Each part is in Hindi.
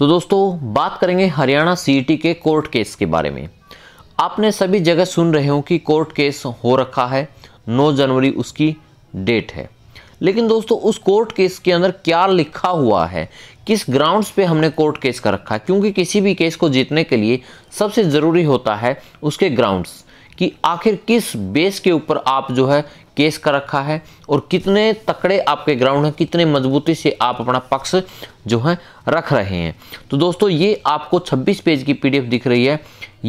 तो दोस्तों बात करेंगे हरियाणा सीईटी e के कोर्ट केस के बारे में आपने सभी जगह सुन रहे हो कि कोर्ट केस हो रखा है 9 जनवरी उसकी डेट है लेकिन दोस्तों उस कोर्ट केस के अंदर क्या लिखा हुआ है किस ग्राउंड्स पे हमने कोर्ट केस कर रखा है क्योंकि किसी भी केस को जीतने के लिए सबसे ज़रूरी होता है उसके ग्राउंड्स कि आखिर किस बेस के ऊपर आप जो है केस कर रखा है और कितने तकड़े आपके ग्राउंड हैं कितने मजबूती से आप अपना पक्ष जो है रख रहे हैं तो दोस्तों ये आपको 26 पेज की पीडीएफ दिख रही है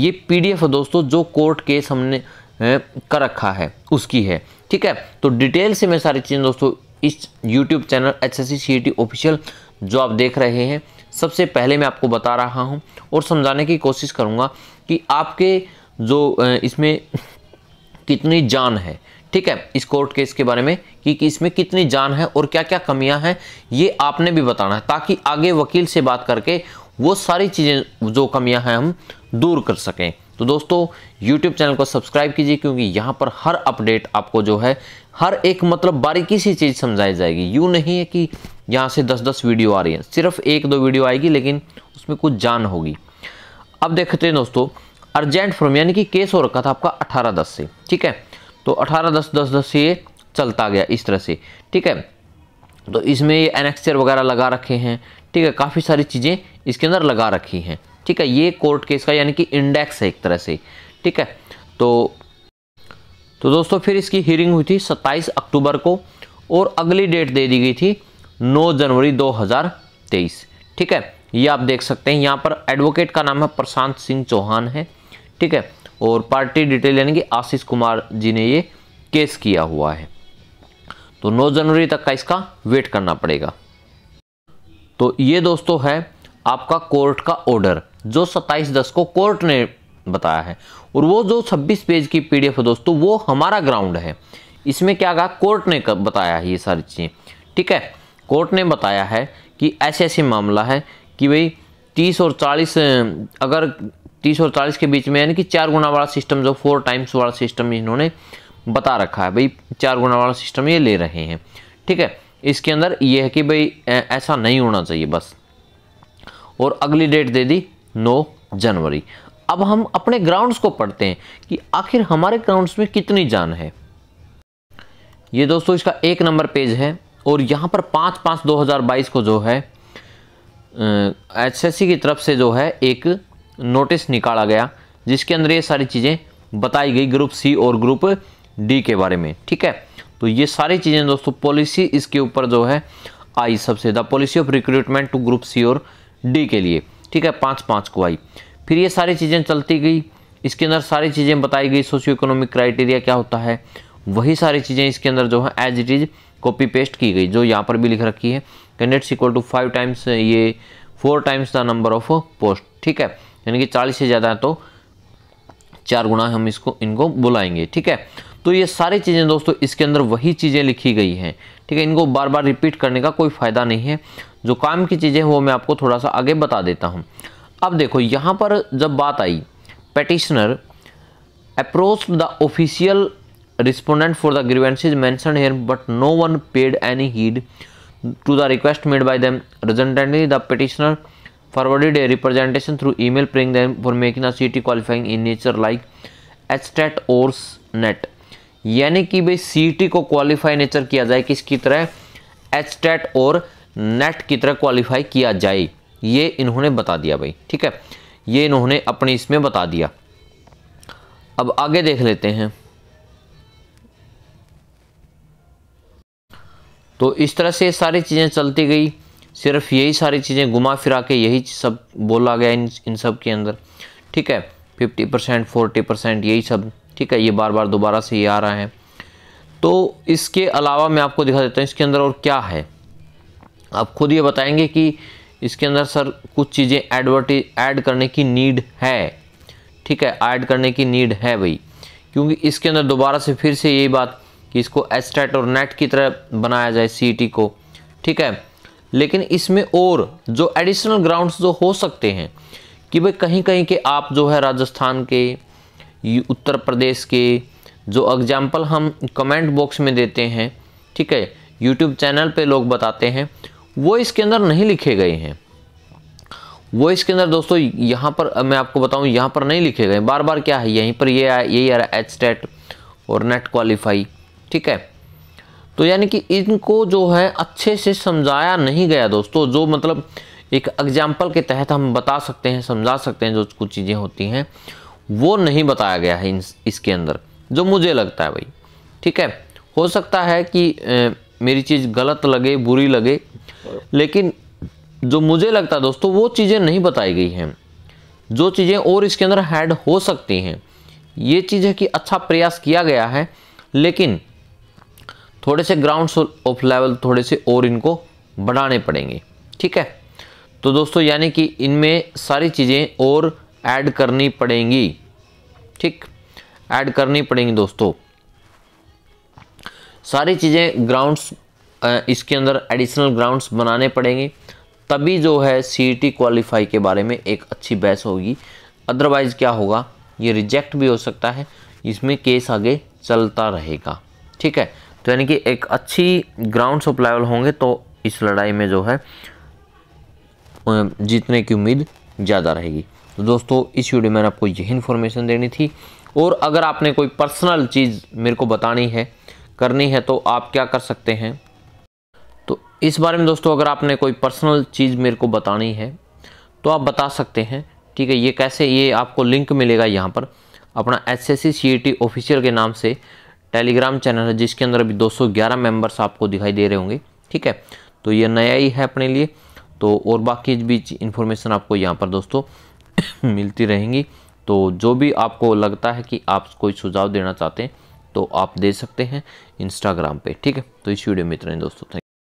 ये पीडीएफ दोस्तों जो कोर्ट केस हमने कर रखा है उसकी है ठीक है तो डिटेल से मैं सारी चीज़ें दोस्तों इस YouTube channel H S official जो आप देख रहे हैं सबसे पहले मैं आपको बता रहा हूँ और समझाने की कोशिश करूंगा कि आपके जो इसमें कितनी जान है ठीक है इस कोर्ट केस के बारे में कि, कि इसमें कितनी जान है और क्या क्या कमियां हैं ये आपने भी बताना है ताकि आगे वकील से बात करके वो सारी चीज़ें जो कमियां हैं हम दूर कर सकें तो दोस्तों YouTube चैनल को सब्सक्राइब कीजिए क्योंकि यहाँ पर हर अपडेट आपको जो है हर एक मतलब बारीकी सी चीज़ समझाई जाएगी यूँ नहीं है कि यहाँ से दस दस वीडियो आ रही हैं सिर्फ एक दो वीडियो आएगी लेकिन उसमें कुछ जान होगी अब देखते हैं दोस्तों अर्जेंट फॉर्म यानी कि केस हो रखा था आपका अठारह दस से ठीक है तो अठारह दस दस दस से ये चलता गया इस तरह से ठीक है तो इसमें ये एनेक्सचर वगैरह लगा रखे हैं ठीक है काफ़ी सारी चीज़ें इसके अंदर लगा रखी हैं ठीक है ये कोर्ट केस का यानी कि इंडेक्स है एक तरह से ठीक है तो तो दोस्तों फिर इसकी हियरिंग हुई थी 27 अक्टूबर को और अगली डेट दे दी गई थी 9 जनवरी 2023 ठीक है ये आप देख सकते हैं यहाँ पर एडवोकेट का नाम है प्रशांत सिंह चौहान है ठीक है और पार्टी डिटेल यानी कि आशीष कुमार जी ने ये केस किया हुआ है तो 9 जनवरी तक का इसका वेट करना पड़ेगा तो ये दोस्तों है आपका कोर्ट का ऑर्डर जो 27 दस को कोर्ट ने बताया है और वो जो 26 पेज की पीडीएफ है दोस्तों वो हमारा ग्राउंड है इसमें क्या कहा कोर्ट ने बताया है ये सारी चीज़ें ठीक है कोर्ट ने बताया है कि ऐसे ऐसे मामला है कि भाई तीस और चालीस अगर तीस और चालीस के बीच में यानी कि चार गुना वाला सिस्टम जो फोर टाइम्स वाला सिस्टम इन्होंने बता रखा है भाई चार गुना वाला सिस्टम ये ले रहे हैं ठीक है इसके अंदर ये है कि भाई ऐसा नहीं होना चाहिए बस और अगली डेट दे दी नौ जनवरी अब हम अपने ग्राउंड्स को पढ़ते हैं कि आखिर हमारे ग्राउंड्स में कितनी जान है ये दोस्तों इसका एक नंबर पेज है और यहाँ पर पाँच पाँच 2022 को जो है एच की तरफ से जो है एक नोटिस निकाला गया जिसके अंदर ये सारी चीज़ें बताई गई ग्रुप सी और ग्रुप डी के बारे में ठीक है तो ये सारी चीज़ें दोस्तों पॉलिसी इसके ऊपर जो है आई सबसे the policy of recruitment to group C और डी के लिए ठीक है पाँच पाँच को आई फिर ये सारी चीज़ें चलती गई इसके अंदर सारी चीज़ें बताई गई सोशियो इकोनॉमिक क्राइटेरिया क्या होता है वही सारी चीज़ें इसके अंदर जो है as it is copy paste की गई जो यहाँ पर भी लिख रखी है candidates equal to five times ये four times the number of post ठीक है यानी कि चालीस से ज़्यादा है तो चार गुना हम इसको इनको बुलाएंगे ठीक है तो ये सारी चीज़ें दोस्तों इसके अंदर वही चीज़ें लिखी गई हैं ठीक है इनको बार बार रिपीट करने का कोई फ़ायदा नहीं है जो काम की चीज़ें हैं वो मैं आपको थोड़ा सा आगे बता देता हूँ अब देखो यहाँ पर जब बात आई petitioner approach the official respondent for the grievances mention here but no one paid any heed to the request made by them resultantly the petitioner forwarded a representation through email praying them for making a CT qualifying in nature like HTET और नेट यानी कि भाई टी को क्वालिफाई नेचर किया जाए किसकी तरह टेट और नेट की तरह क्वालिफाई किया जाए ये इन्होंने बता दिया भाई ठीक है ये इन्होंने अपने इसमें बता दिया अब आगे देख लेते हैं तो इस तरह से सारी चीज़ें चलती गई सिर्फ यही सारी चीज़ें घुमा फिरा के यही सब बोला गया इन इन सब के अंदर ठीक है फिफ्टी परसेंट फोर्टी परसेंट यही सब ठीक है ये बार बार दोबारा से ये आ रहा है तो इसके अलावा मैं आपको दिखा देता हूँ इसके अंदर और क्या है आप खुद ये बताएंगे कि इसके अंदर सर कुछ चीज़ें एडवर्टी ऐड करने की नीड है ठीक है ऐड करने की नीड है भाई क्योंकि इसके अंदर दोबारा से फिर से यही बात कि इसको एस्टेट और नेट की तरह बनाया जाए सी को ठीक है लेकिन इसमें और जो एडिशनल ग्राउंड्स जो हो सकते हैं कि भाई कहीं कहीं के आप जो है राजस्थान के उत्तर प्रदेश के जो एग्जाम्पल हम कमेंट बॉक्स में देते हैं ठीक है यूट्यूब चैनल पे लोग बताते हैं वो इसके अंदर नहीं लिखे गए हैं वो इसके अंदर दोस्तों यहाँ पर मैं आपको बताऊँ यहाँ पर नहीं लिखे गए बार बार क्या है यहीं पर ये यह, यही आ रहा है एच टेट और नेट क्वालिफाई ठीक है तो यानी कि इनको जो है अच्छे से समझाया नहीं गया दोस्तों जो मतलब एक एग्जाम्पल के तहत हम बता सकते हैं समझा सकते हैं जो कुछ चीज़ें होती हैं वो नहीं बताया गया है इन इसके अंदर जो मुझे लगता है भाई ठीक है हो सकता है कि ए, मेरी चीज़ गलत लगे बुरी लगे लेकिन जो मुझे लगता है दोस्तों वो चीज़ें नहीं बताई गई हैं जो चीज़ें और इसके अंदर हैड हो सकती हैं ये चीज़ है कि अच्छा प्रयास किया गया है लेकिन थोड़े से ग्राउंड ऑफ लेवल थोड़े से और इनको बढ़ाने पड़ेंगे ठीक है तो दोस्तों यानी कि इनमें सारी चीज़ें और ऐड करनी पड़ेंगी ठीक ऐड करनी पड़ेंगी दोस्तों सारी चीज़ें ग्राउंड्स इसके अंदर एडिशनल ग्राउंड्स बनाने पड़ेंगे तभी जो है सी टी क्वालिफाई के बारे में एक अच्छी बहस होगी अदरवाइज़ क्या होगा ये रिजेक्ट भी हो सकता है इसमें केस आगे चलता रहेगा ठीक है तो यानी कि एक अच्छी ग्राउंड सप्लाइवल होंगे तो इस लड़ाई में जो है जीतने की उम्मीद ज़्यादा रहेगी तो दोस्तों इस वीडियो में आपको यही इन्फॉर्मेशन देनी थी और अगर आपने कोई पर्सनल चीज़ मेरे को बतानी है करनी है तो आप क्या कर सकते हैं तो इस बारे में दोस्तों अगर आपने कोई पर्सनल चीज़ मेरे को बतानी है तो आप बता सकते हैं ठीक है ये कैसे ये आपको लिंक मिलेगा यहाँ पर अपना S S C T official के नाम से टेलीग्राम चैनल है जिसके अंदर अभी 211 मेंबर्स आपको दिखाई दे रहे होंगे ठीक है तो ये नया ही है अपने लिए तो और बाकी बीच इन्फॉर्मेशन आपको यहाँ पर दोस्तों मिलती रहेंगी तो जो भी आपको लगता है कि आप कोई सुझाव देना चाहते हैं तो आप दे सकते हैं इंस्टाग्राम पे ठीक है तो इस वीडियो में इतना ही दोस्तों थैंक